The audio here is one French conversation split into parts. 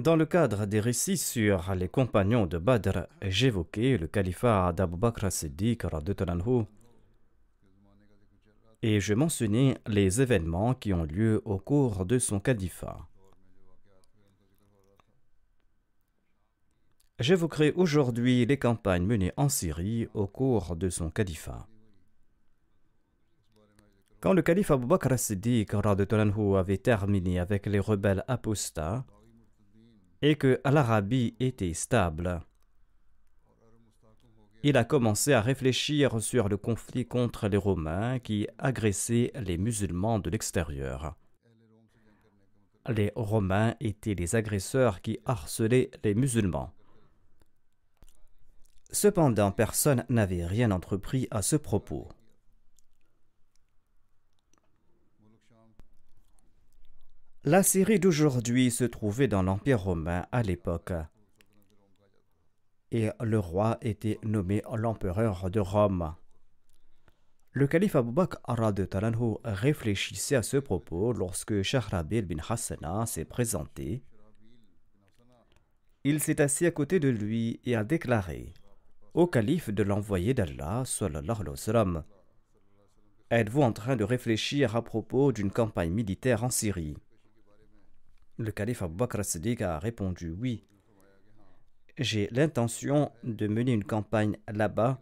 Dans le cadre des récits sur les compagnons de Badr, j'évoquais le califat d'Abu Bakr Siddiq et je mentionnais les événements qui ont lieu au cours de son califat. J'évoquerai aujourd'hui les campagnes menées en Syrie au cours de son califat. Quand le calife Abu Bakr Siddiq avait terminé avec les rebelles apostats, et que l'Arabie était stable. Il a commencé à réfléchir sur le conflit contre les Romains qui agressaient les musulmans de l'extérieur. Les Romains étaient les agresseurs qui harcelaient les musulmans. Cependant, personne n'avait rien entrepris à ce propos. La Syrie d'aujourd'hui se trouvait dans l'Empire romain à l'époque. Et le roi était nommé l'empereur de Rome. Le calife Abu Bakr de Talanhu réfléchissait à ce propos lorsque Shahrabil bin Hassana s'est présenté. Il s'est assis à côté de lui et a déclaré au calife de l'envoyé d'Allah, sallallahu alayhi wa sallam, Êtes-vous en train de réfléchir à propos d'une campagne militaire en Syrie le calife Abou Bakr Siddiq a répondu Oui, j'ai l'intention de mener une campagne là-bas,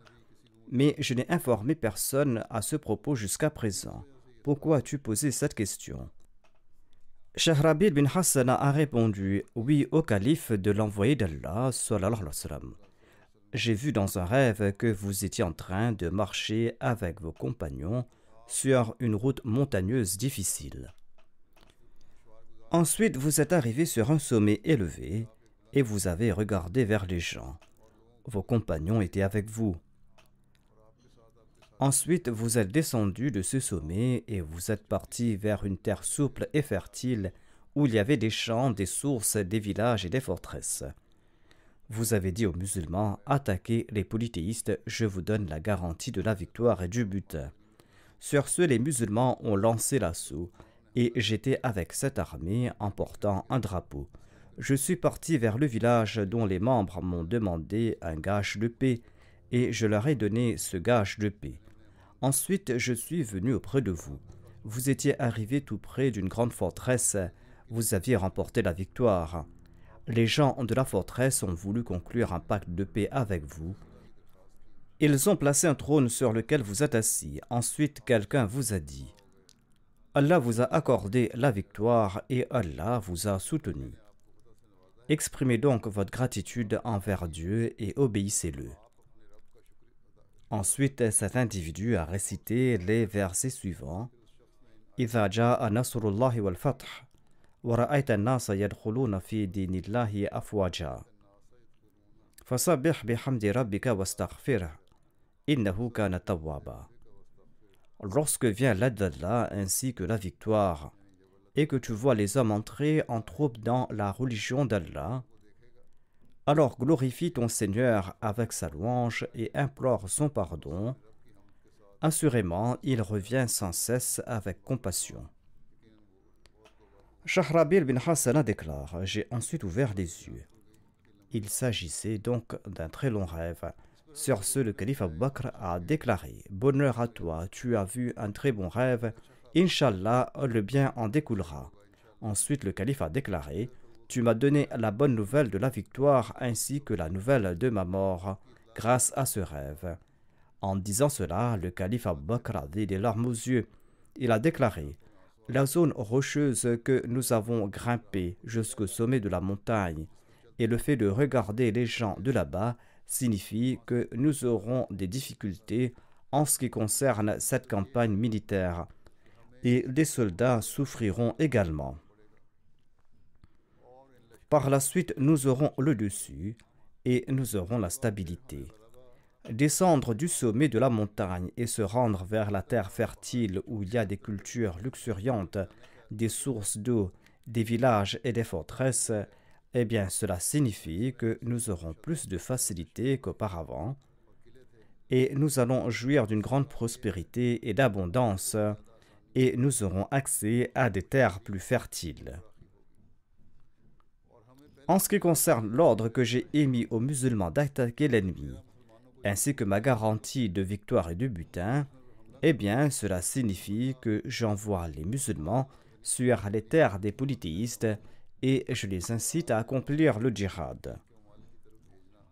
mais je n'ai informé personne à ce propos jusqu'à présent. Pourquoi as-tu posé cette question Shahrabil bin Hassan a répondu Oui au calife de l'envoyé d'Allah. J'ai vu dans un rêve que vous étiez en train de marcher avec vos compagnons sur une route montagneuse difficile. Ensuite, vous êtes arrivé sur un sommet élevé et vous avez regardé vers les gens. Vos compagnons étaient avec vous. Ensuite, vous êtes descendu de ce sommet et vous êtes parti vers une terre souple et fertile où il y avait des champs, des sources, des villages et des forteresses. Vous avez dit aux musulmans, attaquez les polythéistes, je vous donne la garantie de la victoire et du but. Sur ce, les musulmans ont lancé l'assaut et j'étais avec cette armée en portant un drapeau. Je suis parti vers le village dont les membres m'ont demandé un gage de paix, et je leur ai donné ce gage de paix. Ensuite, je suis venu auprès de vous. Vous étiez arrivé tout près d'une grande forteresse, vous aviez remporté la victoire. Les gens de la forteresse ont voulu conclure un pacte de paix avec vous. Ils ont placé un trône sur lequel vous êtes assis. Ensuite, quelqu'un vous a dit Allah vous a accordé la victoire et Allah vous a soutenu. Exprimez donc votre gratitude envers Dieu et obéissez-le. Ensuite, cet individu a récité les versets suivants Iza ja a wal wa al-fathr, wa raaita nasa yadkuluna fi dinillahi afwaja. Fa sabih bihamdi rabbika wa staghfirh, innahu kanatawaba lorsque vient l'aide d'Allah ainsi que la victoire, et que tu vois les hommes entrer en troupe dans la religion d'Allah, alors glorifie ton Seigneur avec sa louange et implore son pardon. Assurément, il revient sans cesse avec compassion. Shahrabil bin Hassana déclare J'ai ensuite ouvert les yeux. Il s'agissait donc d'un très long rêve sur ce, le calife Bakr a déclaré Bonheur à toi, tu as vu un très bon rêve, InshAllah, le bien en découlera. Ensuite, le calife a déclaré Tu m'as donné la bonne nouvelle de la victoire ainsi que la nouvelle de ma mort, grâce à ce rêve. En disant cela, le calife Abu Bakr a des larmes aux yeux. Il a déclaré La zone rocheuse que nous avons grimpée jusqu'au sommet de la montagne et le fait de regarder les gens de là-bas signifie que nous aurons des difficultés en ce qui concerne cette campagne militaire et des soldats souffriront également. Par la suite, nous aurons le dessus et nous aurons la stabilité. Descendre du sommet de la montagne et se rendre vers la terre fertile où il y a des cultures luxuriantes, des sources d'eau, des villages et des forteresses eh bien cela signifie que nous aurons plus de facilité qu'auparavant et nous allons jouir d'une grande prospérité et d'abondance et nous aurons accès à des terres plus fertiles. En ce qui concerne l'ordre que j'ai émis aux musulmans d'attaquer l'ennemi, ainsi que ma garantie de victoire et de butin, eh bien cela signifie que j'envoie les musulmans sur les terres des polythéistes et je les incite à accomplir le djihad.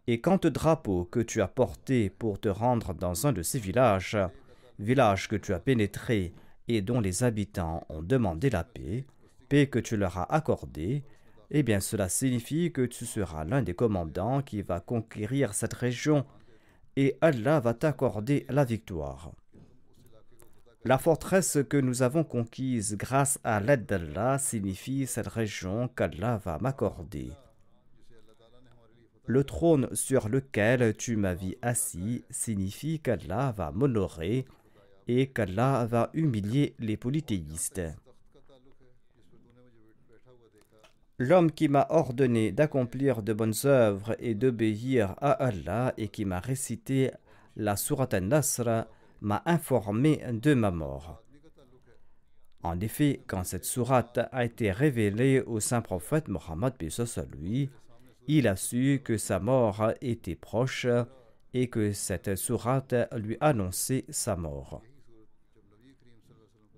Et quand le drapeau que tu as porté pour te rendre dans un de ces villages, village que tu as pénétré et dont les habitants ont demandé la paix, paix que tu leur as accordée, eh bien cela signifie que tu seras l'un des commandants qui va conquérir cette région, et Allah va t'accorder la victoire. La forteresse que nous avons conquise grâce à l'aide d'Allah signifie cette région qu'Allah va m'accorder. Le trône sur lequel tu m'as vu assis signifie qu'Allah va m'honorer et qu'Allah va humilier les polythéistes. L'homme qui m'a ordonné d'accomplir de bonnes œuvres et d'obéir à Allah et qui m'a récité la Sourate al-Nasr m'a informé de ma mort. En effet, quand cette sourate a été révélée au saint prophète Mohammed lui, il a su que sa mort était proche et que cette sourate lui annonçait sa mort.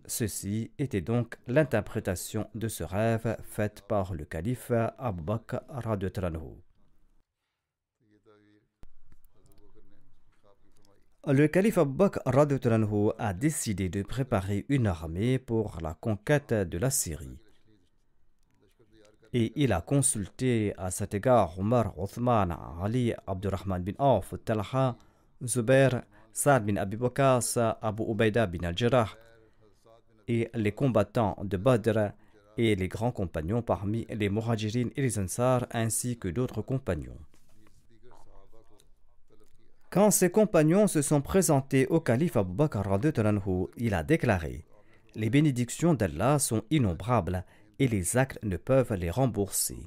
Ceci était donc l'interprétation de ce rêve faite par le calife Abu Bakr Le calife Abou Bakr a décidé de préparer une armée pour la conquête de la Syrie. Et il a consulté à cet égard Omar, Othman, Ali, Abdurrahman bin Auf, Talha, Zubair, Saad bin Abi Bakas, Abu Ubaida bin al-Jarrah et les combattants de Badr et les grands compagnons parmi les Muhajirin et les Ansar ainsi que d'autres compagnons. Quand ses compagnons se sont présentés au calife Abu Bakr, il a déclaré Les bénédictions d'Allah sont innombrables et les actes ne peuvent les rembourser.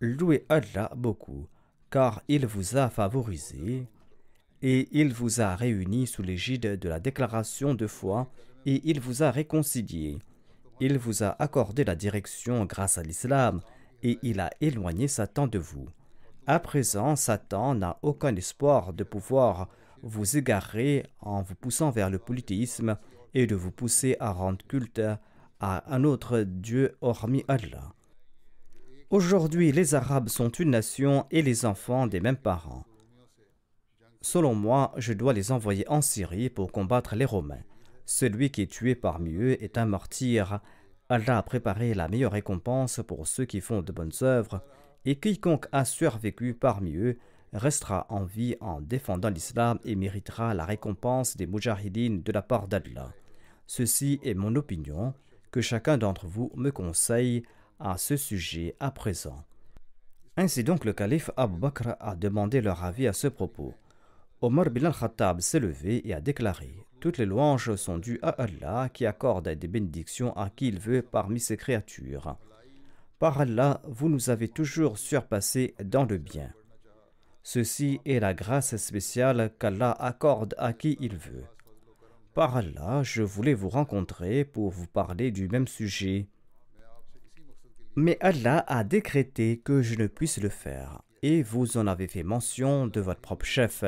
Louez Allah beaucoup, car il vous a favorisé et il vous a réunis sous l'égide de la déclaration de foi et il vous a réconcilié. Il vous a accordé la direction grâce à l'islam et il a éloigné Satan de vous. À présent, Satan n'a aucun espoir de pouvoir vous égarer en vous poussant vers le polythéisme et de vous pousser à rendre culte à un autre Dieu hormis Allah. Aujourd'hui, les Arabes sont une nation et les enfants des mêmes parents. Selon moi, je dois les envoyer en Syrie pour combattre les Romains. Celui qui est tué parmi eux est un martyr. Allah a préparé la meilleure récompense pour ceux qui font de bonnes œuvres et quiconque a survécu parmi eux restera en vie en défendant l'islam et méritera la récompense des mujahidines de la part d'Allah. Ceci est mon opinion, que chacun d'entre vous me conseille à ce sujet à présent. Ainsi donc le calife Abu Bakr a demandé leur avis à ce propos. Omar bin al-Khattab s'est levé et a déclaré Toutes les louanges sont dues à Allah qui accorde des bénédictions à qui il veut parmi ses créatures. Par Allah, vous nous avez toujours surpassés dans le bien. Ceci est la grâce spéciale qu'Allah accorde à qui il veut. Par Allah, je voulais vous rencontrer pour vous parler du même sujet. Mais Allah a décrété que je ne puisse le faire, et vous en avez fait mention de votre propre chef.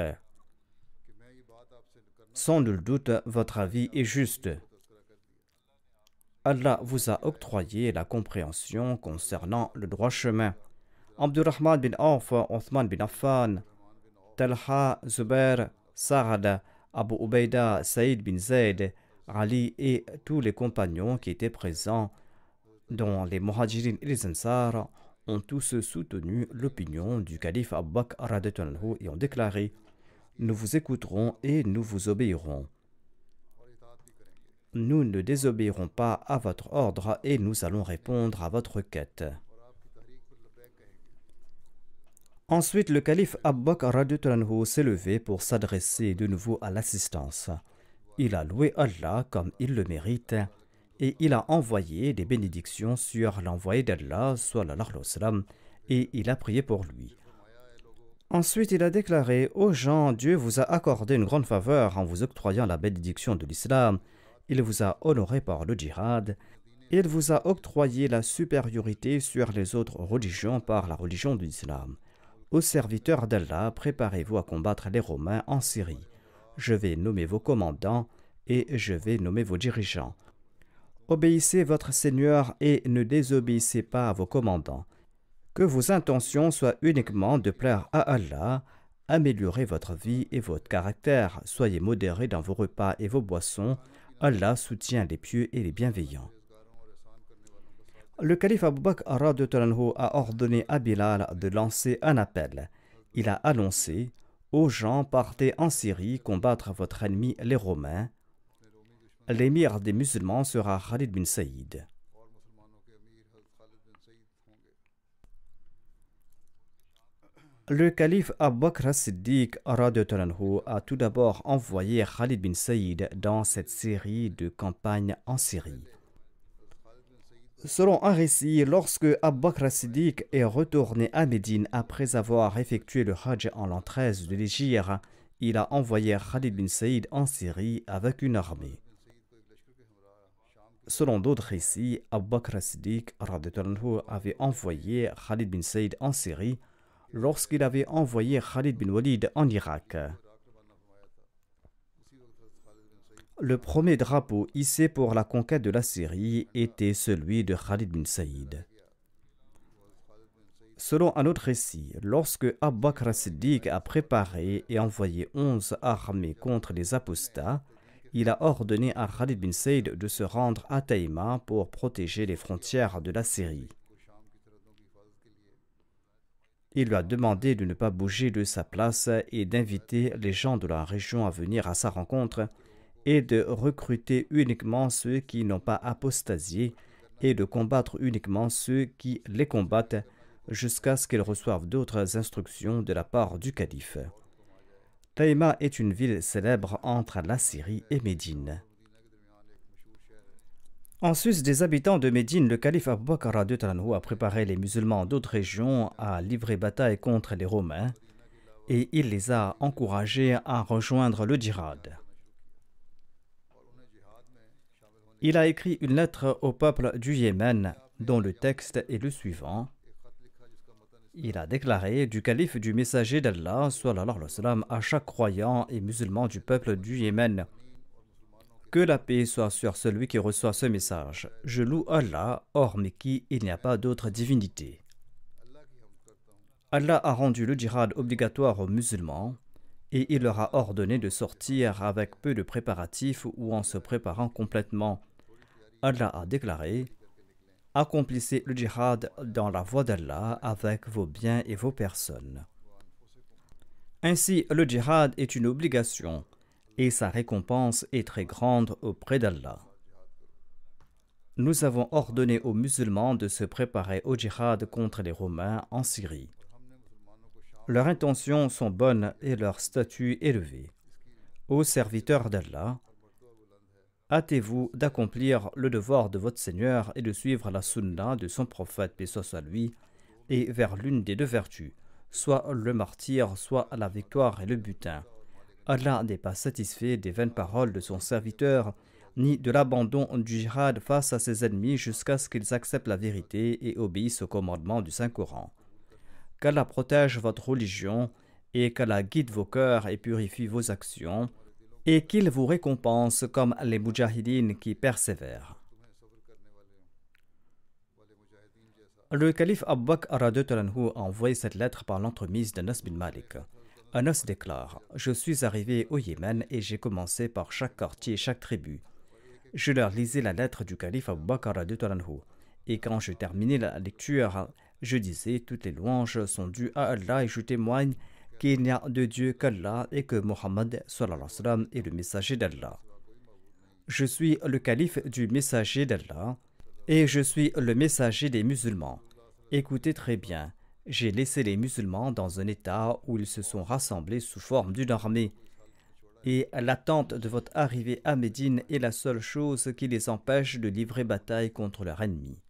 Sans nul doute, votre avis est juste. Allah vous a octroyé la compréhension concernant le droit chemin. Abdurrahman bin Auf, Othman bin Affan, Talha, Zubair, Sarad, Abu Ubaida, Saïd bin Zaid, Ali et tous les compagnons qui étaient présents, dont les Muhajirin et les Ansar, ont tous soutenu l'opinion du calife Abbaq et ont déclaré Nous vous écouterons et nous vous obéirons nous ne désobéirons pas à votre ordre et nous allons répondre à votre quête. Ensuite, le calife Abok Radutranhu s'est levé pour s'adresser de nouveau à l'assistance. Il a loué Allah comme il le mérite et il a envoyé des bénédictions sur l'envoyé d'Allah, et il a prié pour lui. Ensuite, il a déclaré Ô gens, Dieu vous a accordé une grande faveur en vous octroyant la bénédiction de l'islam il vous a honoré par le djihad, il vous a octroyé la supériorité sur les autres religions par la religion de l'islam. Aux serviteurs d'Allah, préparez-vous à combattre les Romains en Syrie. Je vais nommer vos commandants et je vais nommer vos dirigeants. Obéissez votre Seigneur et ne désobéissez pas à vos commandants. Que vos intentions soient uniquement de plaire à Allah, améliorez votre vie et votre caractère, soyez modérés dans vos repas et vos boissons, Allah soutient les pieux et les bienveillants. Le calife Abu Bakr a ordonné à Bilal de lancer un appel. Il a annoncé Aux gens, partez en Syrie combattre votre ennemi les Romains. L'émir des musulmans sera Khalid bin Saïd. Le calife Bakr as-Siddiq a tout d'abord envoyé Khalid bin Saïd dans cette série de campagnes en Syrie. Selon un récit, lorsque Bakr siddiq est retourné à Médine après avoir effectué le Hajj en l'an 13 de l'Égypte, il a envoyé Khalid bin Saïd en Syrie avec une armée. Selon d'autres récits, Abu Bakr siddiq avait envoyé Khalid bin Saïd en Syrie lorsqu'il avait envoyé Khalid bin Walid en Irak. Le premier drapeau hissé pour la conquête de la Syrie était celui de Khalid bin Saïd. Selon un autre récit, lorsque Abu Bakr a préparé et envoyé onze armées contre les apostats, il a ordonné à Khalid bin Saïd de se rendre à Taïma pour protéger les frontières de la Syrie. Il lui a demandé de ne pas bouger de sa place et d'inviter les gens de la région à venir à sa rencontre et de recruter uniquement ceux qui n'ont pas apostasié et de combattre uniquement ceux qui les combattent jusqu'à ce qu'ils reçoivent d'autres instructions de la part du calife. Taïma est une ville célèbre entre la Syrie et Médine. En sus des habitants de Médine, le calife Abou Bakr a préparé les musulmans d'autres régions à livrer bataille contre les Romains et il les a encouragés à rejoindre le djihad. Il a écrit une lettre au peuple du Yémen dont le texte est le suivant. Il a déclaré du calife du messager d'Allah à chaque croyant et musulman du peuple du Yémen. Que la paix soit sur celui qui reçoit ce message. Je loue Allah, hormis qui il n'y a pas d'autre divinité. Allah a rendu le djihad obligatoire aux musulmans et il leur a ordonné de sortir avec peu de préparatifs ou en se préparant complètement. Allah a déclaré Accomplissez le djihad dans la voie d'Allah avec vos biens et vos personnes. Ainsi, le djihad est une obligation et sa récompense est très grande auprès d'Allah. Nous avons ordonné aux musulmans de se préparer au djihad contre les Romains en Syrie. Leurs intentions sont bonnes et leur statut élevé. Ô serviteurs d'Allah, hâtez-vous d'accomplir le devoir de votre Seigneur et de suivre la sunna de son prophète, paix à lui, et vers l'une des deux vertus, soit le martyr, soit la victoire et le butin. Allah n'est pas satisfait des vaines paroles de son serviteur, ni de l'abandon du jihad face à ses ennemis jusqu'à ce qu'ils acceptent la vérité et obéissent au commandement du Saint-Coran. Qu'Allah protège votre religion et qu'Allah guide vos cœurs et purifie vos actions, et qu'il vous récompense comme les mujahidines qui persévèrent. Le calife Abbaq a envoyé cette lettre par l'entremise Nas bin Malik. Anas déclare Je suis arrivé au Yémen et j'ai commencé par chaque quartier et chaque tribu. Je leur lisais la lettre du calife Abu Bakr de Talanhu. Et quand je terminais la lecture, je disais Toutes les louanges sont dues à Allah et je témoigne qu'il n'y a de Dieu qu'Allah et que Mohammed est le messager d'Allah. Je suis le calife du messager d'Allah et je suis le messager des musulmans. Écoutez très bien. J'ai laissé les musulmans dans un état où ils se sont rassemblés sous forme d'une armée. Et l'attente de votre arrivée à Médine est la seule chose qui les empêche de livrer bataille contre leur ennemi.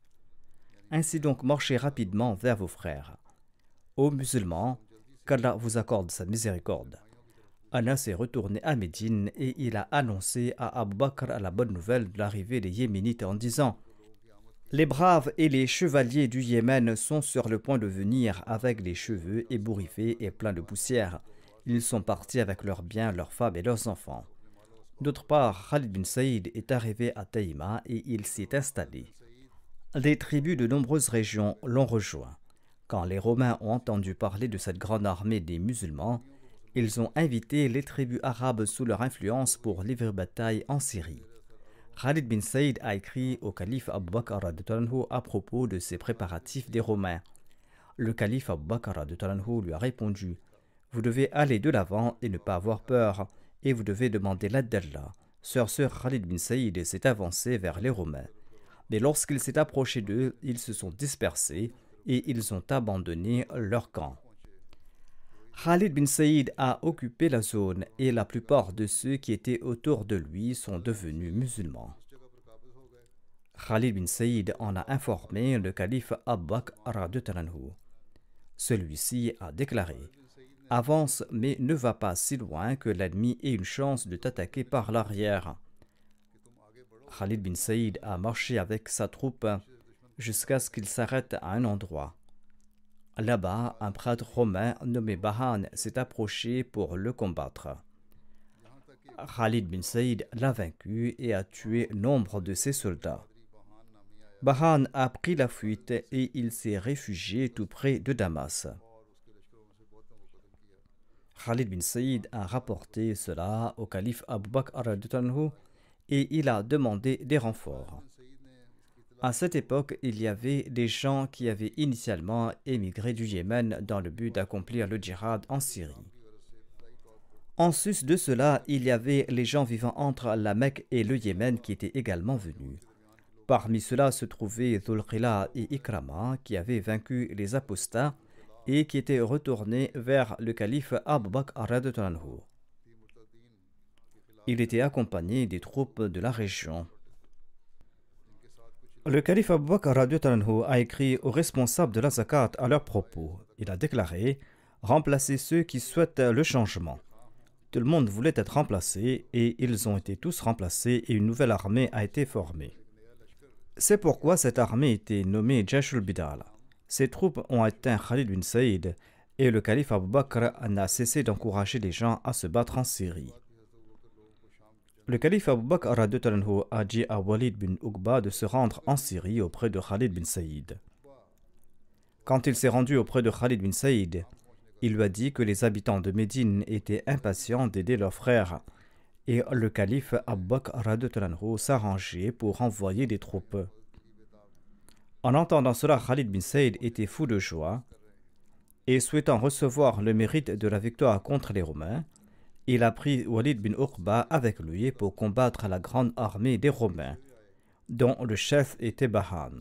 Ainsi donc, marchez rapidement vers vos frères. Ô musulmans, qu'Allah vous accorde sa miséricorde. Anas est retourné à Médine et il a annoncé à Abu Bakr la bonne nouvelle de l'arrivée des Yéménites en disant les braves et les chevaliers du Yémen sont sur le point de venir avec les cheveux ébouriffés et pleins de poussière. Ils sont partis avec leurs biens, leurs femmes et leurs enfants. D'autre part, Khalid bin Saïd est arrivé à Taïma et il s'est installé. Les tribus de nombreuses régions l'ont rejoint. Quand les Romains ont entendu parler de cette grande armée des musulmans, ils ont invité les tribus arabes sous leur influence pour livrer bataille en Syrie. Khalid bin Saïd a écrit au calife Abu Bakr à propos de ses préparatifs des Romains. Le calife Abu Bakr lui a répondu Vous devez aller de l'avant et ne pas avoir peur, et vous devez demander l'aide d'Allah. Sœur Sœur Khalid bin Saïd s'est avancé vers les Romains. Mais lorsqu'il s'est approché d'eux, ils se sont dispersés et ils ont abandonné leur camp. Khalid bin Saïd a occupé la zone et la plupart de ceux qui étaient autour de lui sont devenus musulmans. Khalid bin Saïd en a informé le calife Abbaq Radutranhu. Celui-ci a déclaré Avance, mais ne va pas si loin que l'ennemi ait une chance de t'attaquer par l'arrière. Khalid bin Saïd a marché avec sa troupe jusqu'à ce qu'il s'arrête à un endroit. Là-bas, un prêtre romain nommé Bahan s'est approché pour le combattre. Khalid bin Saïd l'a vaincu et a tué nombre de ses soldats. Bahan a pris la fuite et il s'est réfugié tout près de Damas. Khalid bin Saïd a rapporté cela au calife Abu Bakr et il a demandé des renforts. À cette époque, il y avait des gens qui avaient initialement émigré du Yémen dans le but d'accomplir le djihad en Syrie. En sus de cela, il y avait les gens vivant entre la Mecque et le Yémen qui étaient également venus. Parmi ceux-là se trouvaient dhul et Ikrama qui avaient vaincu les apostats et qui étaient retournés vers le calife Abu Bakr Il était accompagné des troupes de la région. Le calife Abu Bakr a écrit aux responsables de la zakat à leur propos. Il a déclaré Remplacez ceux qui souhaitent le changement. Tout le monde voulait être remplacé et ils ont été tous remplacés et une nouvelle armée a été formée. C'est pourquoi cette armée était nommée Jashul Bidal. Ses troupes ont atteint Khalid bin Saïd et le calife Abu Bakr n'a cessé d'encourager les gens à se battre en Syrie. Le calife Abu Bakr a dit à Walid bin Uqba de se rendre en Syrie auprès de Khalid bin Saïd. Quand il s'est rendu auprès de Khalid bin Saïd, il lui a dit que les habitants de Médine étaient impatients d'aider leurs frères et le calife Abou Bakr s'arrangeait pour envoyer des troupes. En entendant cela, Khalid bin Saïd était fou de joie et souhaitant recevoir le mérite de la victoire contre les Romains, il a pris Walid bin Uqba avec lui pour combattre la grande armée des Romains, dont le chef était Bahan.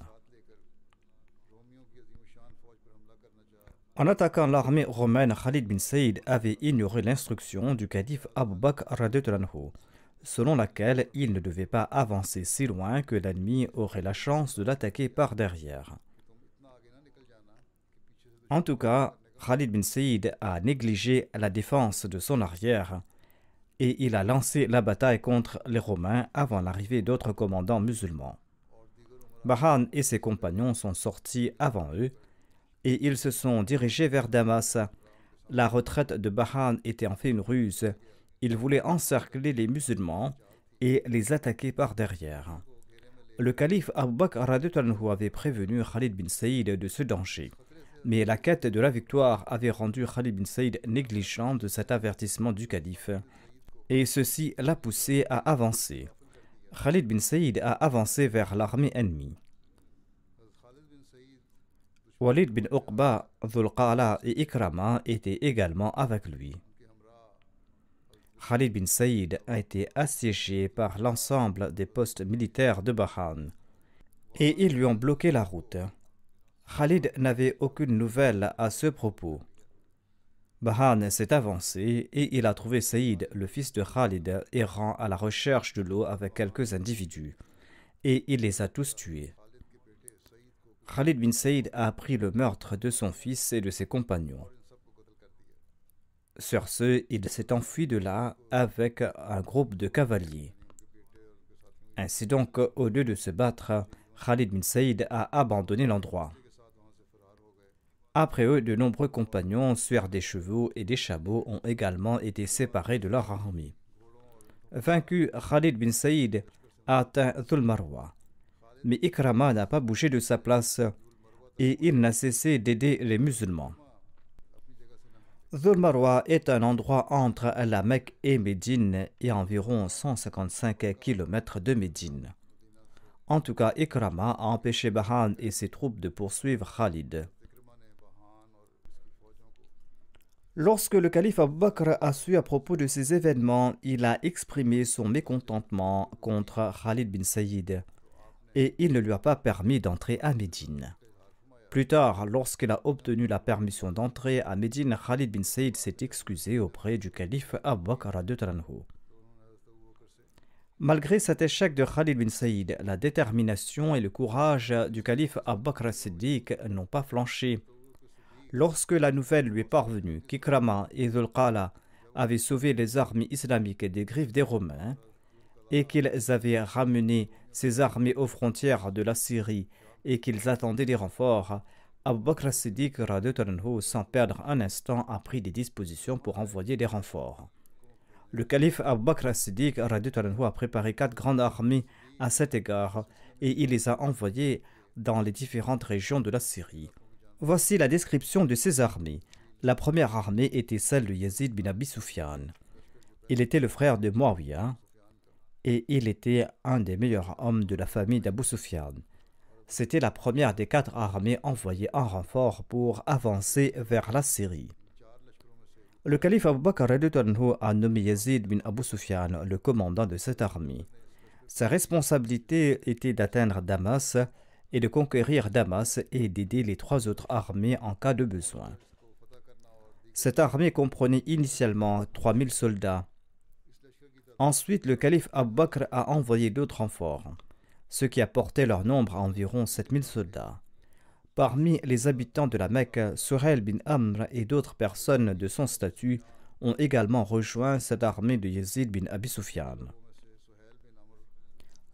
En attaquant l'armée romaine, Khalid bin Saïd avait ignoré l'instruction du calife Abu Bakr selon laquelle il ne devait pas avancer si loin que l'ennemi aurait la chance de l'attaquer par derrière. En tout cas, Khalid bin Saïd a négligé la défense de son arrière et il a lancé la bataille contre les Romains avant l'arrivée d'autres commandants musulmans. Bahan et ses compagnons sont sortis avant eux et ils se sont dirigés vers Damas. La retraite de Bahan était en fait une ruse. Il voulait encercler les musulmans et les attaquer par derrière. Le calife al Bakr avait prévenu Khalid bin Saïd de ce danger mais la quête de la victoire avait rendu Khalid bin Saïd négligent de cet avertissement du calife, et ceci l'a poussé à avancer. Khalid bin Saïd a avancé vers l'armée ennemie. Walid bin Uqba, Dhulqala et Ikrama étaient également avec lui. Khalid bin Saïd a été assiégé par l'ensemble des postes militaires de Bahan et ils lui ont bloqué la route. Khalid n'avait aucune nouvelle à ce propos. Bahan s'est avancé et il a trouvé Saïd, le fils de Khalid, errant à la recherche de l'eau avec quelques individus, et il les a tous tués. Khalid bin Saïd a appris le meurtre de son fils et de ses compagnons. Sur ce, il s'est enfui de là avec un groupe de cavaliers. Ainsi donc, au lieu de se battre, Khalid bin Saïd a abandonné l'endroit. Après eux, de nombreux compagnons, sueurs des chevaux et des chameaux ont également été séparés de leur armée. Vaincu, Khalid bin Saïd a atteint Zulmarwa. Mais Ikrama n'a pas bougé de sa place et il n'a cessé d'aider les musulmans. Zulmarwa est un endroit entre la Mecque et Médine et environ 155 km de Médine. En tout cas, Ikrama a empêché Bahan et ses troupes de poursuivre Khalid. Lorsque le calife Abou Bakr a su à propos de ces événements, il a exprimé son mécontentement contre Khalid bin Saïd et il ne lui a pas permis d'entrer à Médine. Plus tard, lorsqu'il a obtenu la permission d'entrer à Médine, Khalid bin Saïd s'est excusé auprès du calife Abou Bakr de Tranhu. Malgré cet échec de Khalid bin Saïd, la détermination et le courage du calife Abou Bakr Siddiq n'ont pas flanché. Lorsque la nouvelle lui est parvenue qu'Ikrama et Zulqala avaient sauvé les armées islamiques des griffes des Romains et qu'ils avaient ramené ces armées aux frontières de la Syrie et qu'ils attendaient des renforts, Abu Bakr Siddiq sans perdre un instant, a pris des dispositions pour envoyer des renforts. Le calife Abu Bakr Siddiq a préparé quatre grandes armées à cet égard et il les a envoyées dans les différentes régions de la Syrie. Voici la description de ses armées. La première armée était celle de Yazid bin Abi Il était le frère de Muawiyah et il était un des meilleurs hommes de la famille d'Abu Sufyan. C'était la première des quatre armées envoyées en renfort pour avancer vers la Syrie. Le calife Abu Bakr a nommé Yazid bin Abu le commandant de cette armée. Sa responsabilité était d'atteindre Damas et de conquérir Damas et d'aider les trois autres armées en cas de besoin. Cette armée comprenait initialement 3000 soldats. Ensuite, le calife Abou Bakr a envoyé d'autres renforts, ce qui a porté leur nombre à environ 7000 soldats. Parmi les habitants de la Mecque, Surel bin Amr et d'autres personnes de son statut ont également rejoint cette armée de Yazid bin Abi Sufyan.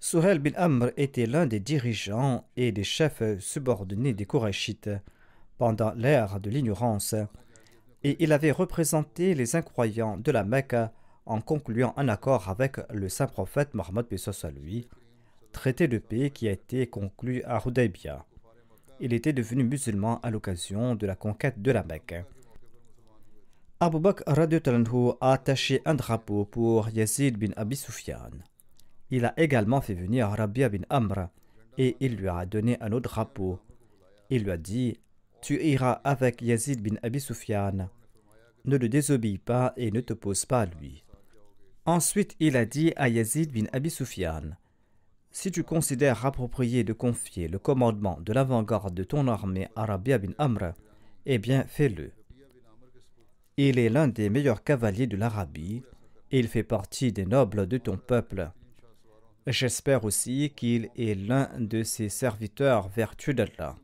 Souhel bin Amr était l'un des dirigeants et des chefs subordonnés des Korachites pendant l'ère de l'ignorance, et il avait représenté les incroyants de la Mecque en concluant un accord avec le saint prophète Mohammed b. à lui, traité de paix qui a été conclu à Hudaybiyah. Il était devenu musulman à l'occasion de la conquête de la Mecque. Abu Bakr a attaché un drapeau pour Yazid bin Abi Sufyan. Il a également fait venir Rabia bin Amr et il lui a donné un autre drapeau. Il lui a dit Tu iras avec Yazid bin Abi Sufyan. Ne le désobéis pas et ne te pose pas à lui. Ensuite, il a dit à Yazid bin Abi Sufyan Si tu considères approprié de confier le commandement de l'avant-garde de ton armée à Rabia bin Amr, eh bien fais-le. Il est l'un des meilleurs cavaliers de l'Arabie et il fait partie des nobles de ton peuple. J'espère aussi qu'il est l'un de ses serviteurs vertueux d'Allah.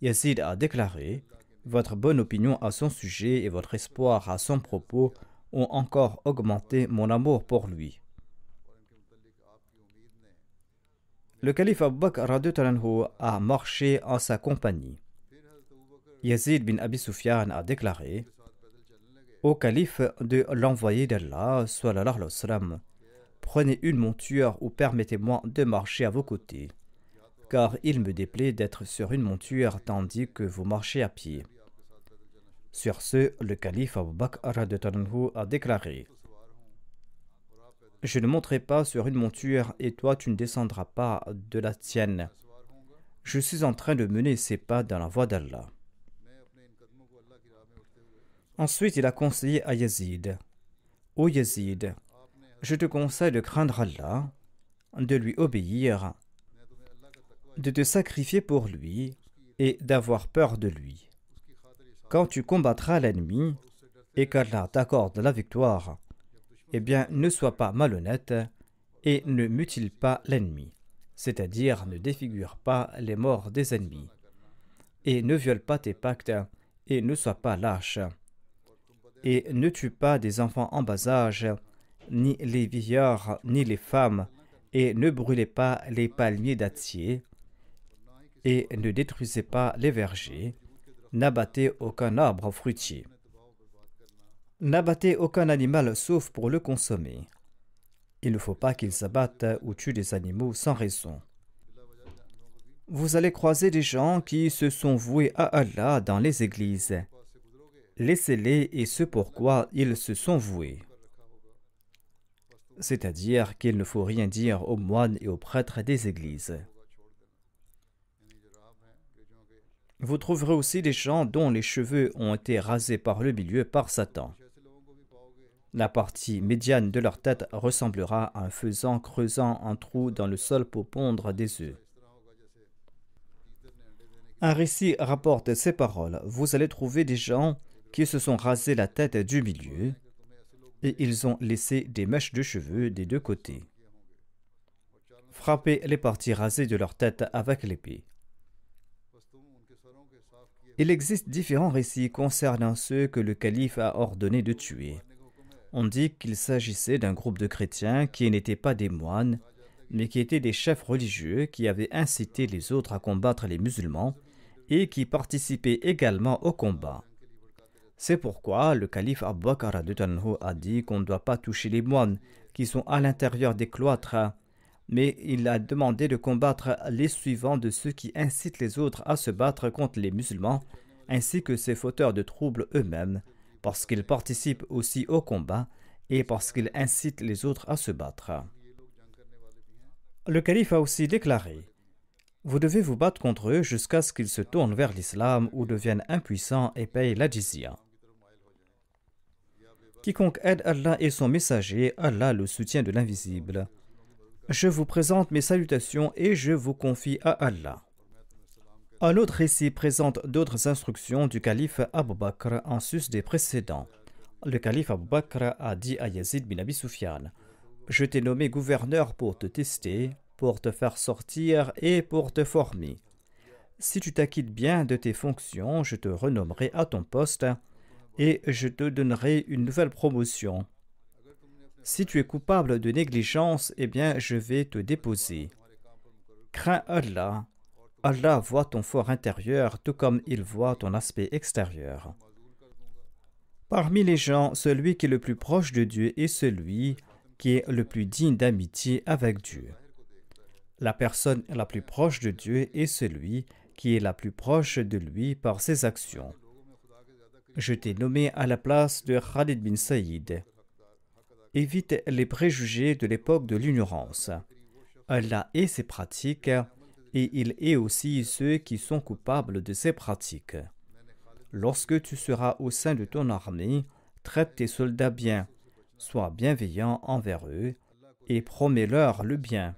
Yazid a déclaré Votre bonne opinion à son sujet et votre espoir à son propos ont encore augmenté mon amour pour lui. Le calife Abu Bakr a marché en sa compagnie. Yazid bin Abi Sufyan a déclaré Au calife de l'envoyé d'Allah, sallallahu alayhi Prenez une monture ou permettez-moi de marcher à vos côtés, car il me déplaît d'être sur une monture tandis que vous marchez à pied. Sur ce, le calife Abu Bakr a déclaré Je ne monterai pas sur une monture et toi tu ne descendras pas de la tienne. Je suis en train de mener ses pas dans la voie d'Allah. Ensuite, il a conseillé à Yazid Ô Yazid, je te conseille de craindre Allah, de lui obéir, de te sacrifier pour lui et d'avoir peur de lui. Quand tu combattras l'ennemi et qu'Allah t'accorde la victoire, eh bien ne sois pas malhonnête et ne mutile pas l'ennemi, c'est-à-dire ne défigure pas les morts des ennemis, et ne viole pas tes pactes, et ne sois pas lâche, et ne tue pas des enfants en bas âge, ni les vieillards, ni les femmes, et ne brûlez pas les palmiers dattiers, et ne détruisez pas les vergers, n'abattez aucun arbre fruitier. N'abattez aucun animal sauf pour le consommer. Il ne faut pas qu'ils s'abattent ou tuent des animaux sans raison. Vous allez croiser des gens qui se sont voués à Allah dans les églises. Laissez-les et ce pourquoi ils se sont voués c'est-à-dire qu'il ne faut rien dire aux moines et aux prêtres des églises. Vous trouverez aussi des gens dont les cheveux ont été rasés par le milieu par Satan. La partie médiane de leur tête ressemblera à un faisan creusant un trou dans le sol pour pondre des œufs. Un récit rapporte ces paroles. Vous allez trouver des gens qui se sont rasés la tête du milieu, et ils ont laissé des mèches de cheveux des deux côtés. frappé les parties rasées de leur tête avec l'épée. Il existe différents récits concernant ceux que le calife a ordonné de tuer. On dit qu'il s'agissait d'un groupe de chrétiens qui n'étaient pas des moines, mais qui étaient des chefs religieux qui avaient incité les autres à combattre les musulmans et qui participaient également au combat. C'est pourquoi le calife Abu Bakr a dit qu'on ne doit pas toucher les moines qui sont à l'intérieur des cloîtres, mais il a demandé de combattre les suivants de ceux qui incitent les autres à se battre contre les musulmans, ainsi que ces fauteurs de troubles eux-mêmes, parce qu'ils participent aussi au combat et parce qu'ils incitent les autres à se battre. Le calife a aussi déclaré Vous devez vous battre contre eux jusqu'à ce qu'ils se tournent vers l'islam ou deviennent impuissants et payent la Quiconque aide Allah et son messager, Allah le soutient de l'invisible. Je vous présente mes salutations et je vous confie à Allah. Un autre récit présente d'autres instructions du calife Abu Bakr en sus des précédents. Le calife Abu Bakr a dit à Yazid bin Abi Sufyan Je t'ai nommé gouverneur pour te tester, pour te faire sortir et pour te former. Si tu t'acquittes bien de tes fonctions, je te renommerai à ton poste et je te donnerai une nouvelle promotion. Si tu es coupable de négligence, eh bien, je vais te déposer. Crains Allah. Allah voit ton fort intérieur tout comme il voit ton aspect extérieur. Parmi les gens, celui qui est le plus proche de Dieu est celui qui est le plus digne d'amitié avec Dieu. La personne la plus proche de Dieu est celui qui est la plus proche de lui par ses actions. Je t'ai nommé à la place de Khalid bin Saïd. Évite les préjugés de l'époque de l'ignorance. Allah est ses pratiques et il est aussi ceux qui sont coupables de ces pratiques. Lorsque tu seras au sein de ton armée, traite tes soldats bien, sois bienveillant envers eux et promets-leur le bien.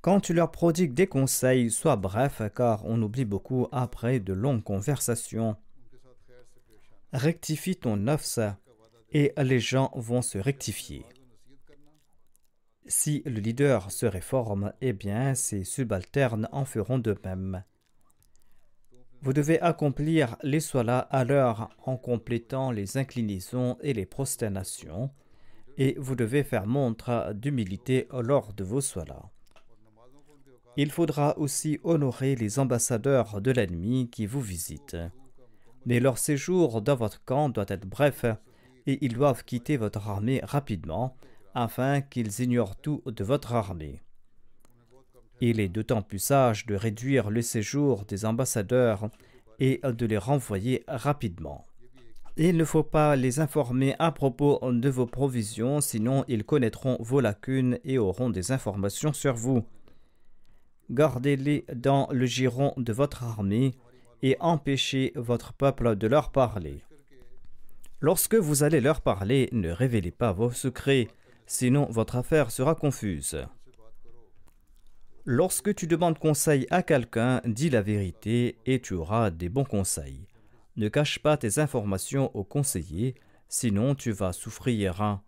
Quand tu leur prodigues des conseils, sois bref car on oublie beaucoup après de longues conversations rectifie ton nafs et les gens vont se rectifier. Si le leader se réforme, eh bien ses subalternes en feront de même. Vous devez accomplir les solas à l'heure en complétant les inclinaisons et les prosternations, et vous devez faire montre d'humilité lors de vos solas. Il faudra aussi honorer les ambassadeurs de l'ennemi qui vous visitent. Mais leur séjour dans votre camp doit être bref et ils doivent quitter votre armée rapidement afin qu'ils ignorent tout de votre armée. Il est d'autant plus sage de réduire le séjour des ambassadeurs et de les renvoyer rapidement. Il ne faut pas les informer à propos de vos provisions, sinon ils connaîtront vos lacunes et auront des informations sur vous. Gardez-les dans le giron de votre armée et empêchez votre peuple de leur parler. Lorsque vous allez leur parler, ne révélez pas vos secrets, sinon votre affaire sera confuse. Lorsque tu demandes conseil à quelqu'un, dis la vérité et tu auras des bons conseils. Ne cache pas tes informations au conseiller, sinon tu vas souffrir. Hein.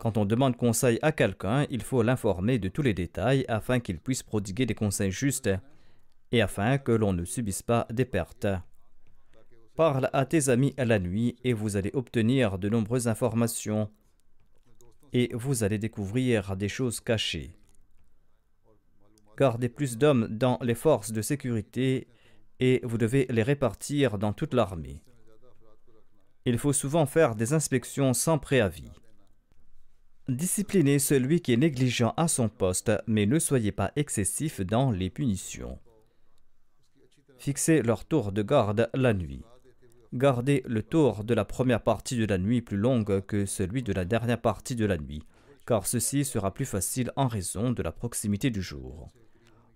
Quand on demande conseil à quelqu'un, il faut l'informer de tous les détails afin qu'il puisse prodiguer des conseils justes et afin que l'on ne subisse pas des pertes. Parle à tes amis à la nuit et vous allez obtenir de nombreuses informations et vous allez découvrir des choses cachées. Gardez plus d'hommes dans les forces de sécurité et vous devez les répartir dans toute l'armée. Il faut souvent faire des inspections sans préavis. Disciplinez celui qui est négligent à son poste, mais ne soyez pas excessif dans les punitions. Fixez leur tour de garde la nuit. Gardez le tour de la première partie de la nuit plus long que celui de la dernière partie de la nuit, car ceci sera plus facile en raison de la proximité du jour.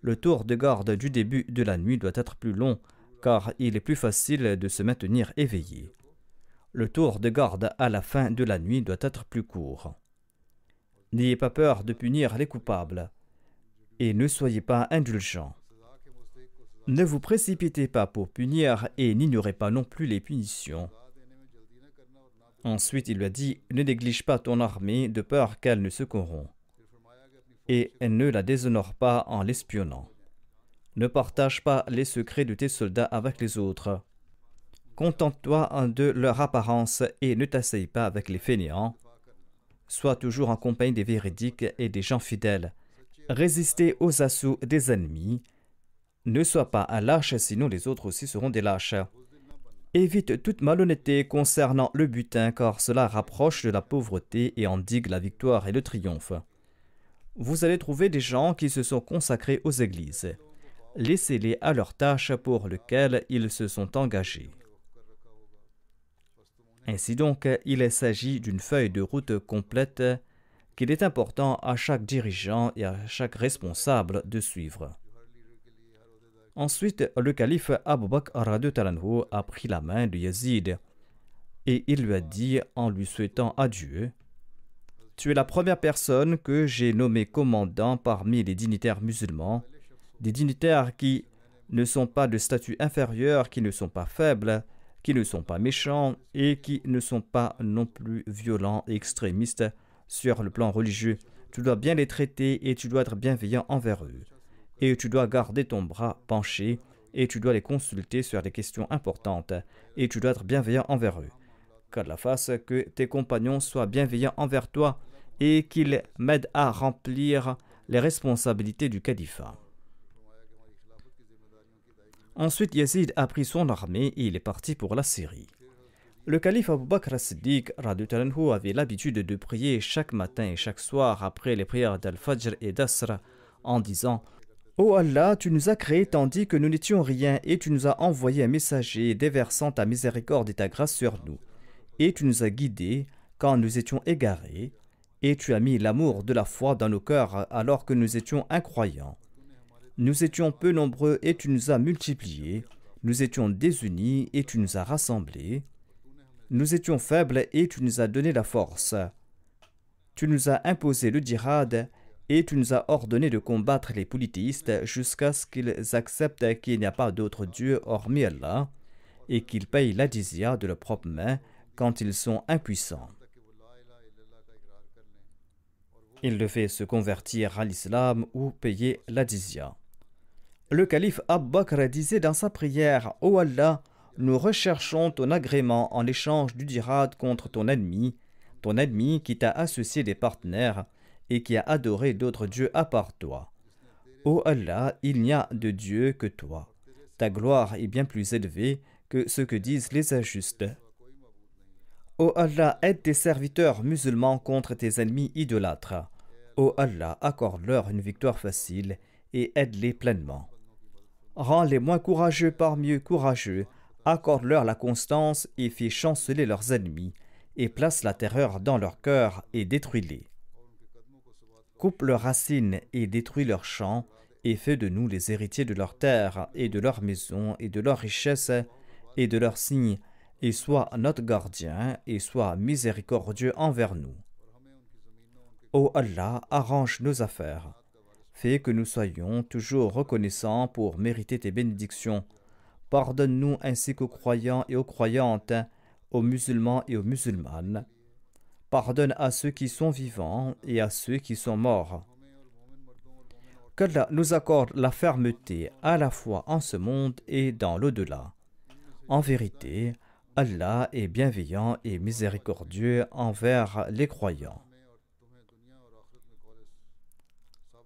Le tour de garde du début de la nuit doit être plus long, car il est plus facile de se maintenir éveillé. Le tour de garde à la fin de la nuit doit être plus court. N'ayez pas peur de punir les coupables, et ne soyez pas indulgents. Ne vous précipitez pas pour punir et n'ignorez pas non plus les punitions. Ensuite, il lui a dit Ne néglige pas ton armée de peur qu'elle ne se corrompt, et ne la déshonore pas en l'espionnant. Ne partage pas les secrets de tes soldats avec les autres. Contente-toi hein, de leur apparence et ne t'asseye pas avec les fainéants. Sois toujours en compagnie des véridiques et des gens fidèles. Résistez aux assauts des ennemis ne sois pas un lâche, sinon les autres aussi seront des lâches. Évite toute malhonnêteté concernant le butin, car cela rapproche de la pauvreté et endigue la victoire et le triomphe. Vous allez trouver des gens qui se sont consacrés aux églises. Laissez-les à leur tâche pour laquelle ils se sont engagés. Ainsi donc, il s'agit d'une feuille de route complète qu'il est important à chaque dirigeant et à chaque responsable de suivre. Ensuite, le calife Abu Bakr a pris la main de Yazid et il lui a dit en lui souhaitant adieu Tu es la première personne que j'ai nommée commandant parmi les dignitaires musulmans, des dignitaires qui ne sont pas de statut inférieur, qui ne sont pas faibles, qui ne sont pas méchants et qui ne sont pas non plus violents et extrémistes sur le plan religieux. Tu dois bien les traiter et tu dois être bienveillant envers eux et tu dois garder ton bras penché, et tu dois les consulter sur des questions importantes, et tu dois être bienveillant envers eux. Qu'Allah fasse que tes compagnons soient bienveillants envers toi et qu'ils m'aident à remplir les responsabilités du califat. Ensuite, Yazid a pris son armée et il est parti pour la Syrie. Le calife Abu Bakr Siddiq avait l'habitude de prier chaque matin et chaque soir après les prières d'Al-Fajr et d'Asr en disant « Ô Allah, tu nous as créés tandis que nous n'étions rien et tu nous as envoyé un messager déversant ta miséricorde et ta grâce sur nous. Et tu nous as guidés quand nous étions égarés et tu as mis l'amour de la foi dans nos cœurs alors que nous étions incroyants. Nous étions peu nombreux et tu nous as multipliés. Nous étions désunis et tu nous as rassemblés. Nous étions faibles et tu nous as donné la force. Tu nous as imposé le djihad et tu nous as ordonné de combattre les polythéistes jusqu'à ce qu'ils acceptent qu'il n'y a pas d'autre Dieu hormis Allah et qu'ils payent la de leur propre main quand ils sont impuissants. Il le fait se convertir à l'islam ou payer la Le calife Abbakr disait dans sa prière Ô Allah, nous recherchons ton agrément en échange du dirad contre ton ennemi, ton ennemi qui t'a associé des partenaires et qui a adoré d'autres dieux à part toi. Ô Allah, il n'y a de Dieu que toi. Ta gloire est bien plus élevée que ce que disent les injustes. Ô Allah, aide tes serviteurs musulmans contre tes ennemis idolâtres. Ô Allah, accorde-leur une victoire facile et aide-les pleinement. Rends les moins courageux parmi eux courageux, accorde-leur la constance et fais chanceler leurs ennemis, et place la terreur dans leur cœur et détruis-les coupe leurs racines et détruit leurs champs, et fais de nous les héritiers de leurs terres, et de leurs maisons, et de leurs richesses, et de leurs signes, et sois notre gardien, et sois miséricordieux envers nous. Ô Allah, arrange nos affaires. Fais que nous soyons toujours reconnaissants pour mériter tes bénédictions. Pardonne-nous ainsi qu'aux croyants et aux croyantes, aux musulmans et aux musulmanes, Pardonne à ceux qui sont vivants et à ceux qui sont morts. Qu'Allah nous accorde la fermeté à la fois en ce monde et dans l'au-delà. En vérité, Allah est bienveillant et miséricordieux envers les croyants.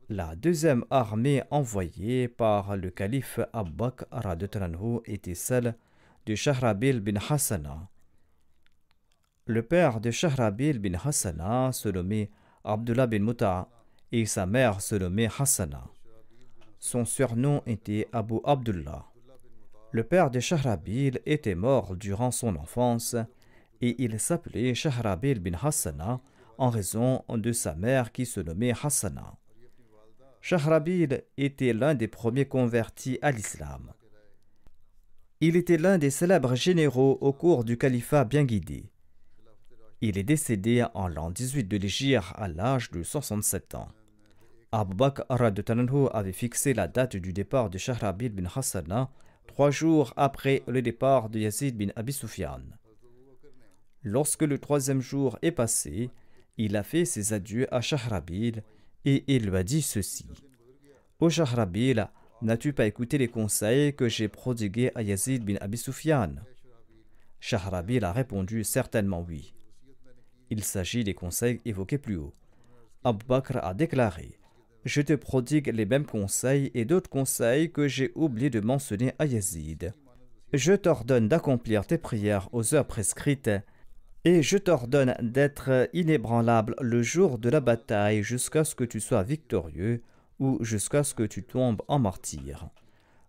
La deuxième armée envoyée par le calife Abbaq était celle de Shahrabil bin Hassana, le père de Shahrabil bin Hassana se nommait Abdullah bin Muta et sa mère se nommait Hassana. Son surnom était Abu Abdullah. Le père de Shahrabil était mort durant son enfance et il s'appelait Shahrabil bin Hassana en raison de sa mère qui se nommait Hassana. Shahrabil était l'un des premiers convertis à l'islam. Il était l'un des célèbres généraux au cours du califat bien guidé. Il est décédé en l'an 18 de l'Égypte à l'âge de 67 ans. de Bakr avait fixé la date du départ de Shahrabil bin Hassana trois jours après le départ de Yazid bin Abi Sufyan. Lorsque le troisième jour est passé, il a fait ses adieux à Shahrabil et il lui a dit ceci. Ô Shahrabil, n'as-tu pas écouté les conseils que j'ai prodigués à Yazid bin Abi Sufyan Shahrabil a répondu certainement oui. Il s'agit des conseils évoqués plus haut. Abou Bakr a déclaré Je te prodigue les mêmes conseils et d'autres conseils que j'ai oublié de mentionner à Yazid. Je t'ordonne d'accomplir tes prières aux heures prescrites et je t'ordonne d'être inébranlable le jour de la bataille jusqu'à ce que tu sois victorieux ou jusqu'à ce que tu tombes en martyr.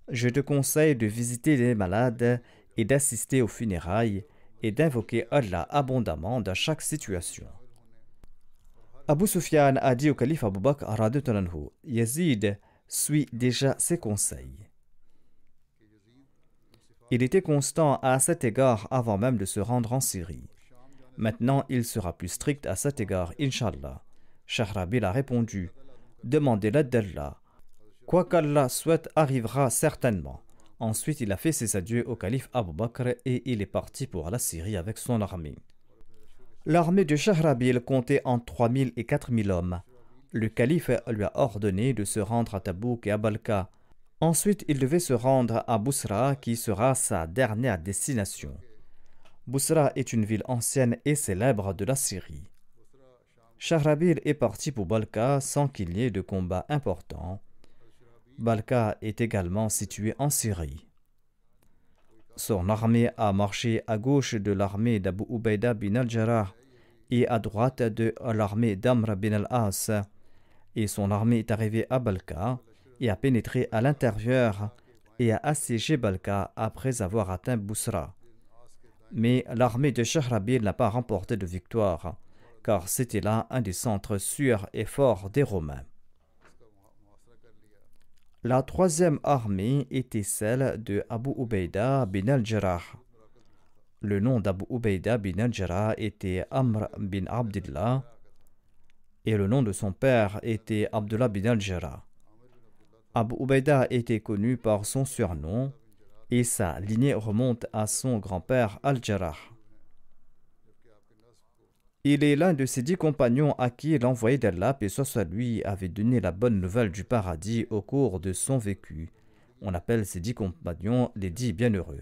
Je te conseille de visiter les malades et d'assister aux funérailles et d'invoquer Allah abondamment dans chaque situation. Abu Sufyan a dit au calife Abu Bakr Yazid suit déjà ses conseils. Il était constant à cet égard avant même de se rendre en Syrie. Maintenant, il sera plus strict à cet égard, Inshallah. Shahrabil a répondu Demandez l'aide d'Allah. Quoi qu'Allah souhaite arrivera certainement. Ensuite, il a fait ses adieux au calife Abu Bakr et il est parti pour la Syrie avec son armée. L'armée de Shahrabil comptait entre 3000 et 4000 hommes. Le calife lui a ordonné de se rendre à Tabouk et à Balka. Ensuite, il devait se rendre à Bousra, qui sera sa dernière destination. Bousra est une ville ancienne et célèbre de la Syrie. Shahrabil est parti pour Balka sans qu'il n'y ait de combat important Balka est également située en Syrie. Son armée a marché à gauche de l'armée d'Abu Ubaida bin al-Jarrah et à droite de l'armée d'Amr bin al-As. Et son armée est arrivée à Balka et a pénétré à l'intérieur et a assiégé Balka après avoir atteint Bousra. Mais l'armée de Shahrabi n'a pas remporté de victoire, car c'était là un des centres sûrs et forts des Romains. La troisième armée était celle de Abu Ubaida bin al-Jarrah. Le nom d'Abu Ubaida bin al-Jarrah était Amr bin Abdullah et le nom de son père était Abdullah bin al-Jarrah. Abu Ubaida était connu par son surnom et sa lignée remonte à son grand-père al-Jarrah. Il est l'un de ses dix compagnons à qui l'envoyé d'Allah, et soit lui, avait donné la bonne nouvelle du paradis au cours de son vécu. On appelle ses dix compagnons les dix bienheureux.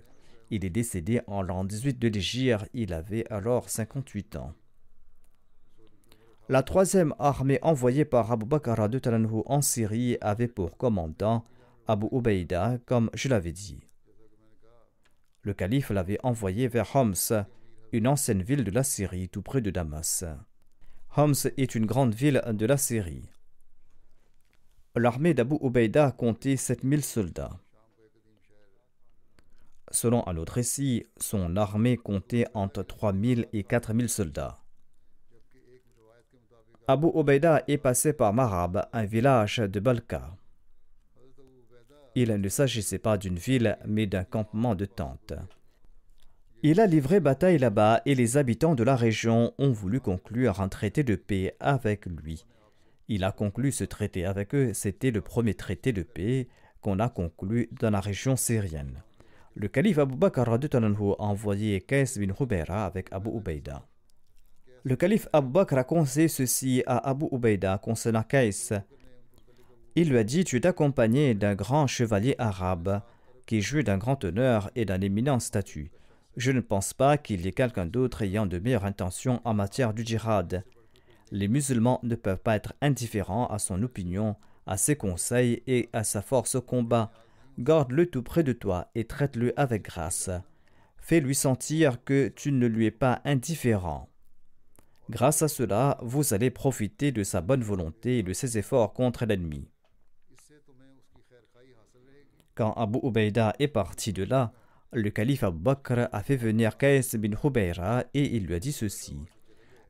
Il est décédé en l'an 18 de l'Égypte, il avait alors 58 ans. La troisième armée envoyée par Abu Bakr de Talanhu en Syrie avait pour commandant Abu Ubaïda, comme je l'avais dit. Le calife l'avait envoyé vers Homs, une ancienne ville de la Syrie tout près de Damas. Homs est une grande ville de la Syrie. L'armée d'Abu Obeida comptait 7000 soldats. Selon un autre récit, son armée comptait entre 3000 et 4000 soldats. Abu Obeida est passé par Marab, un village de Balka. Il ne s'agissait pas d'une ville, mais d'un campement de tentes. Il a livré bataille là-bas et les habitants de la région ont voulu conclure un traité de paix avec lui. Il a conclu ce traité avec eux, c'était le premier traité de paix qu'on a conclu dans la région syrienne. Le calife Abu Bakr a envoyé Qais bin Hubeira avec Abu Ubaida. Le calife Abu Bakr a conseillé ceci à Abu Ubaida concernant Qais. Il lui a dit Tu es accompagné d'un grand chevalier arabe qui jouit d'un grand honneur et d'un éminent statut. Je ne pense pas qu'il y ait quelqu'un d'autre ayant de meilleures intentions en matière du djihad. Les musulmans ne peuvent pas être indifférents à son opinion, à ses conseils et à sa force au combat. Garde-le tout près de toi et traite-le avec grâce. Fais-lui sentir que tu ne lui es pas indifférent. Grâce à cela, vous allez profiter de sa bonne volonté et de ses efforts contre l'ennemi. Quand Abu Ubaïda est parti de là, le calife Abou Bakr a fait venir Kaïs bin Houbeira et il lui a dit ceci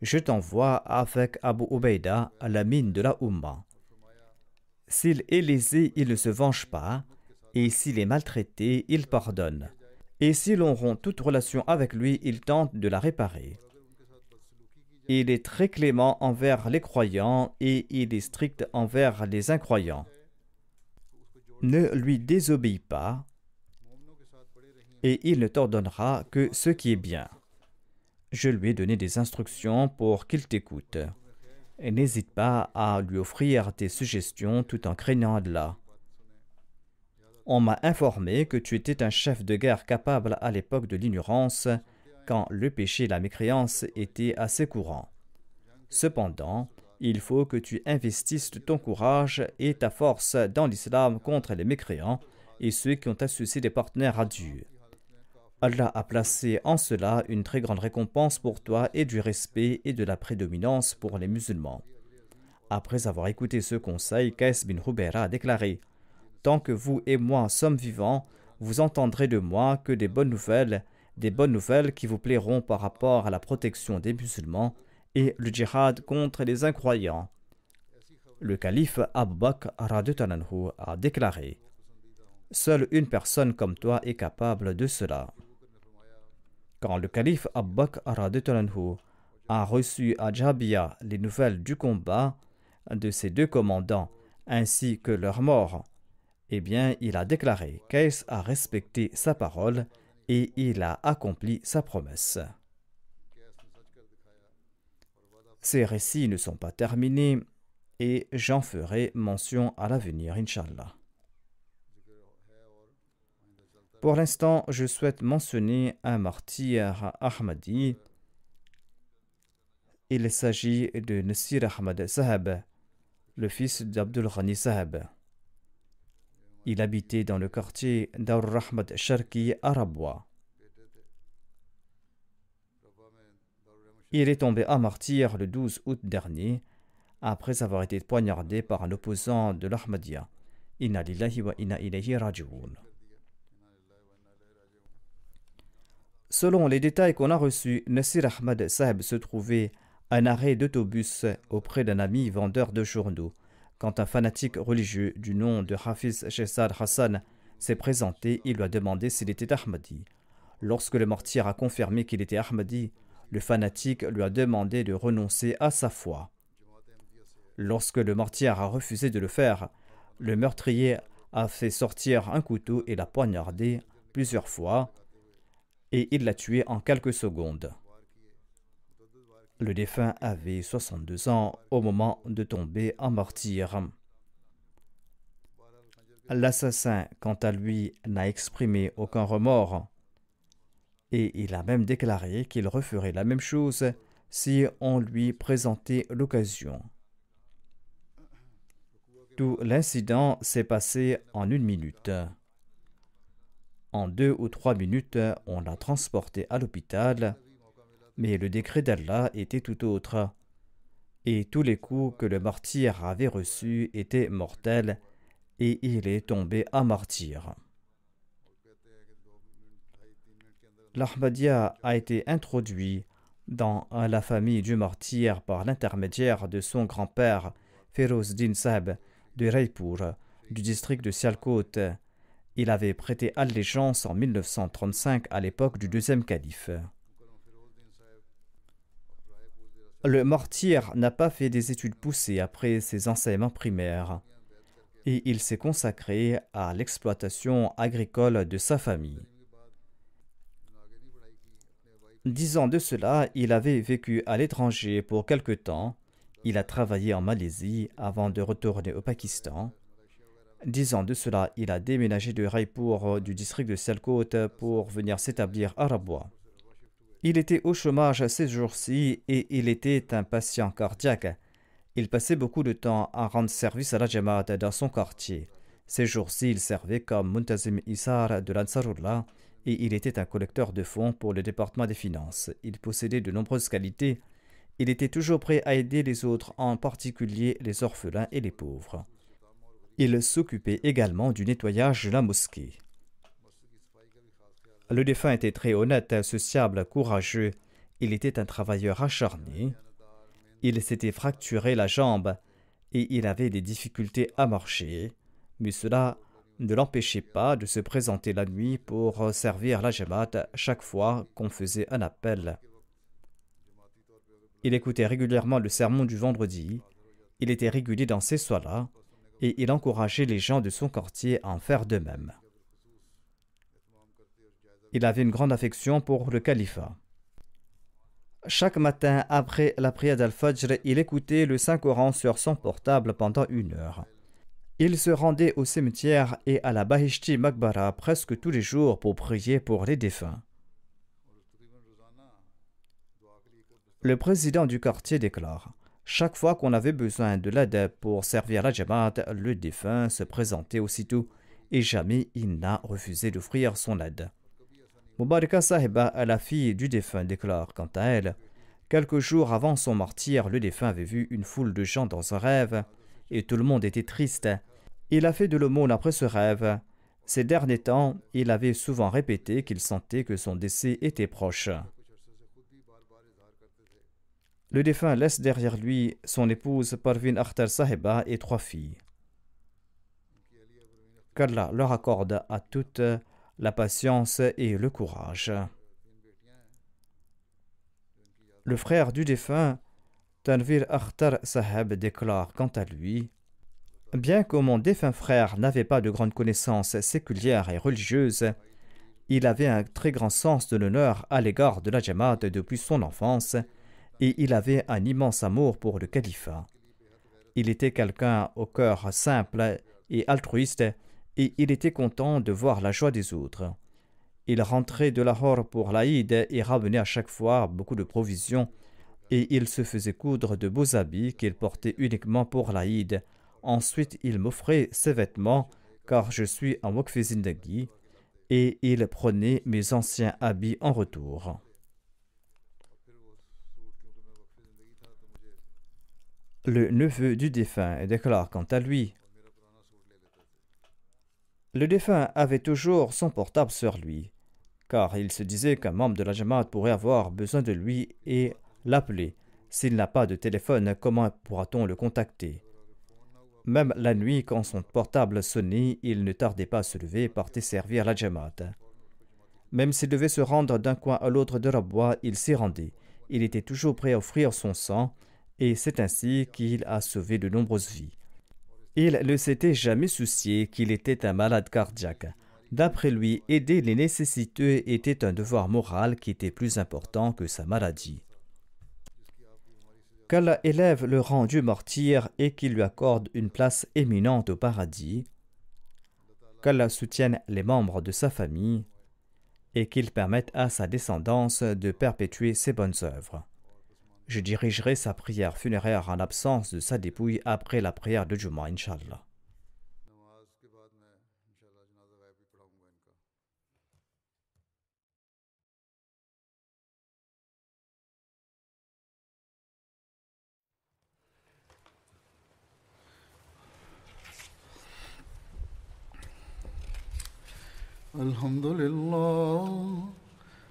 Je t'envoie avec Abu Ubaida à la mine de la Umma. S'il est lésé, il ne se venge pas, et s'il est maltraité, il pardonne. Et si l'on rompt toute relation avec lui, il tente de la réparer. Il est très clément envers les croyants et il est strict envers les incroyants. Ne lui désobéis pas, et il ne t'ordonnera que ce qui est bien. Je lui ai donné des instructions pour qu'il t'écoute. Et n'hésite pas à lui offrir tes suggestions tout en craignant Allah. On m'a informé que tu étais un chef de guerre capable à l'époque de l'ignorance, quand le péché et la mécréance étaient assez courants. Cependant, il faut que tu investisses ton courage et ta force dans l'islam contre les mécréants et ceux qui ont associé des partenaires à Dieu. Allah a placé en cela une très grande récompense pour toi et du respect et de la prédominance pour les musulmans. Après avoir écouté ce conseil, Qais bin Hubera a déclaré Tant que vous et moi sommes vivants, vous entendrez de moi que des bonnes nouvelles, des bonnes nouvelles qui vous plairont par rapport à la protection des musulmans et le djihad contre les incroyants. Le calife Abu Bakr a déclaré Seule une personne comme toi est capable de cela. Quand le calife Abbaq a reçu à Jabia les nouvelles du combat de ses deux commandants ainsi que leur mort, eh bien, il a déclaré qu'Aïs a respecté sa parole et il a accompli sa promesse. Ces récits ne sont pas terminés et j'en ferai mention à l'avenir, inshallah. Pour l'instant, je souhaite mentionner un martyr Ahmadi. Il s'agit de Nassir Ahmad Sahab, le fils d'Abdul Ghani Sahab. Il habitait dans le quartier Dar Rahmat Sharqi, à Il est tombé à martyr le 12 août dernier, après avoir été poignardé par un opposant de l'Ahmadiyya. Inna lillahi wa inna Selon les détails qu'on a reçus, Nasir Ahmad Saeb se trouvait à un arrêt d'autobus auprès d'un ami vendeur de journaux, quand un fanatique religieux du nom de Hafiz Shehzad Hassan s'est présenté il lui a demandé s'il était Ahmadi. Lorsque le mortier a confirmé qu'il était Ahmadi, le fanatique lui a demandé de renoncer à sa foi. Lorsque le mortier a refusé de le faire, le meurtrier a fait sortir un couteau et l'a poignardé plusieurs fois et il l'a tué en quelques secondes. Le défunt avait 62 ans au moment de tomber en martyr. L'assassin, quant à lui, n'a exprimé aucun remords et il a même déclaré qu'il referait la même chose si on lui présentait l'occasion. Tout l'incident s'est passé en une minute. En deux ou trois minutes, on l'a transporté à l'hôpital, mais le décret d'Allah était tout autre. Et tous les coups que le martyr avait reçus étaient mortels, et il est tombé à martyr. L'Ahmadiyya a été introduit dans la famille du martyr par l'intermédiaire de son grand-père, Feroz Din Sab, de Raipur, du district de Sialkot, il avait prêté allégeance en 1935 à l'époque du deuxième calife. Le mortier n'a pas fait des études poussées après ses enseignements primaires et il s'est consacré à l'exploitation agricole de sa famille. Dix ans de cela, il avait vécu à l'étranger pour quelque temps. Il a travaillé en Malaisie avant de retourner au Pakistan. Dix ans de cela, il a déménagé de Raipur, euh, du district de Selkot, euh, pour venir s'établir à Rabwa. Il était au chômage ces jours-ci et il était un patient cardiaque. Il passait beaucoup de temps à rendre service à la Jamaat dans son quartier. Ces jours-ci, il servait comme Muntazim Isar de l'Ansarullah et il était un collecteur de fonds pour le département des finances. Il possédait de nombreuses qualités. Il était toujours prêt à aider les autres, en particulier les orphelins et les pauvres. Il s'occupait également du nettoyage de la mosquée. Le défunt était très honnête, sociable, courageux. Il était un travailleur acharné. Il s'était fracturé la jambe et il avait des difficultés à marcher, mais cela ne l'empêchait pas de se présenter la nuit pour servir la Jamaat chaque fois qu'on faisait un appel. Il écoutait régulièrement le sermon du vendredi. Il était régulier dans ses soirs là et il encourageait les gens de son quartier à en faire de même. Il avait une grande affection pour le califat. Chaque matin, après la prière d'Al-Fajr, il écoutait le Saint-Coran sur son portable pendant une heure. Il se rendait au cimetière et à la Bahishti Makbara presque tous les jours pour prier pour les défunts. Le président du quartier déclare chaque fois qu'on avait besoin de l'aide pour servir la Jamaat, le défunt se présentait aussitôt et jamais il n'a refusé d'offrir son aide. Mubaraka Sahiba, la fille du défunt, déclare quant à elle Quelques jours avant son martyr, le défunt avait vu une foule de gens dans un rêve et tout le monde était triste. Il a fait de l'aumône après ce rêve. Ces derniers temps, il avait souvent répété qu'il sentait que son décès était proche. Le défunt laisse derrière lui son épouse Parvin Akhtar Saheba et trois filles. Qu'Allah leur accorde à toutes la patience et le courage. Le frère du défunt, Tanvir Akhtar Saheb, déclare quant à lui Bien que mon défunt frère n'avait pas de grandes connaissances séculières et religieuses, il avait un très grand sens de l'honneur à l'égard de la Jamaat depuis son enfance et il avait un immense amour pour le califat. Il était quelqu'un au cœur simple et altruiste et il était content de voir la joie des autres. Il rentrait de Lahore pour l'Aïd et ramenait à chaque fois beaucoup de provisions et il se faisait coudre de beaux habits qu'il portait uniquement pour l'Aïd. Ensuite, il m'offrait ses vêtements car je suis un Wakfizindagi et il prenait mes anciens habits en retour. le neveu du défunt, déclare quant à lui Le défunt avait toujours son portable sur lui, car il se disait qu'un membre de la Jamaat pourrait avoir besoin de lui et l'appeler. S'il n'a pas de téléphone, comment pourra-t-on le contacter Même la nuit, quand son portable sonnait, il ne tardait pas à se lever et desservir servir la Jamaat. Même s'il devait se rendre d'un coin à l'autre de la bois, il s'y rendait. Il était toujours prêt à offrir son sang et c'est ainsi qu'il a sauvé de nombreuses vies. Il ne s'était jamais soucié qu'il était un malade cardiaque. D'après lui, aider les nécessiteux était un devoir moral qui était plus important que sa maladie. Qu'Allah élève le rang du martyr et qu'il lui accorde une place éminente au paradis. Qu'Allah soutienne les membres de sa famille et qu'il permette à sa descendance de perpétuer ses bonnes œuvres je dirigerai sa prière funéraire en absence de sa dépouille après la prière de Juma, Inch'Allah.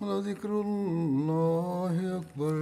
مطلب دیکھنا ہے اکبر